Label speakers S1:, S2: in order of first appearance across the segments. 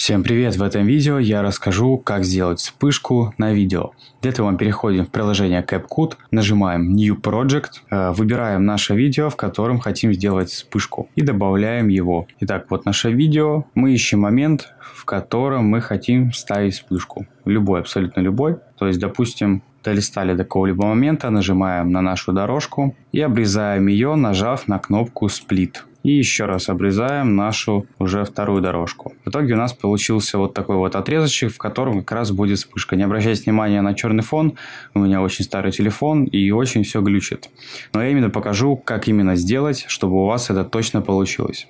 S1: Всем привет! В этом видео я расскажу, как сделать вспышку на видео. Для этого мы переходим в приложение CapCut, нажимаем New Project, э, выбираем наше видео, в котором хотим сделать вспышку и добавляем его. Итак, вот наше видео. Мы ищем момент, в котором мы хотим вставить вспышку. Любой, абсолютно любой. То есть, допустим, долистали до какого-либо момента, нажимаем на нашу дорожку и обрезаем ее, нажав на кнопку Split и еще раз обрезаем нашу уже вторую дорожку. В итоге у нас получился вот такой вот отрезочек, в котором как раз будет вспышка. Не обращайте внимания на черный фон, у меня очень старый телефон и очень все глючит. Но я именно покажу, как именно сделать, чтобы у вас это точно получилось.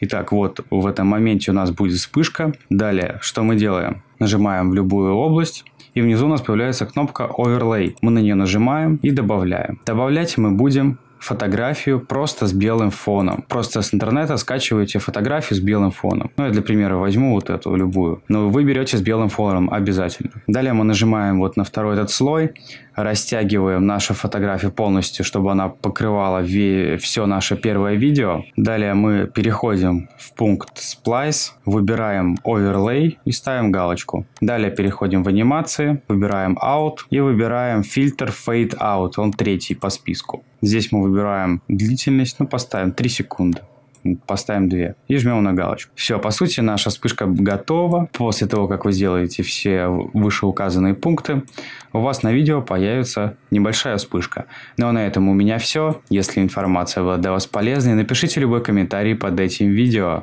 S1: Итак, вот в этом моменте у нас будет вспышка. Далее, что мы делаем? Нажимаем в любую область и внизу у нас появляется кнопка Overlay. Мы на нее нажимаем и добавляем. Добавлять мы будем фотографию просто с белым фоном. Просто с интернета скачиваете фотографию с белым фоном. Ну, я для примера возьму вот эту любую. Но вы берете с белым фоном обязательно. Далее мы нажимаем вот на второй этот слой, растягиваем нашу фотографию полностью, чтобы она покрывала все наше первое видео. Далее мы переходим в пункт Splice, выбираем Overlay и ставим галочку. Далее переходим в анимации, выбираем Out и выбираем фильтр Fade Out. Он третий по списку. Здесь мы выбираем длительность, ну, поставим 3 секунды поставим 2 и жмем на галочку. Все, по сути, наша вспышка готова. После того, как вы сделаете все вышеуказанные пункты, у вас на видео появится небольшая вспышка. Но ну, а на этом у меня все. Если информация была для вас полезной, напишите любой комментарий под этим видео.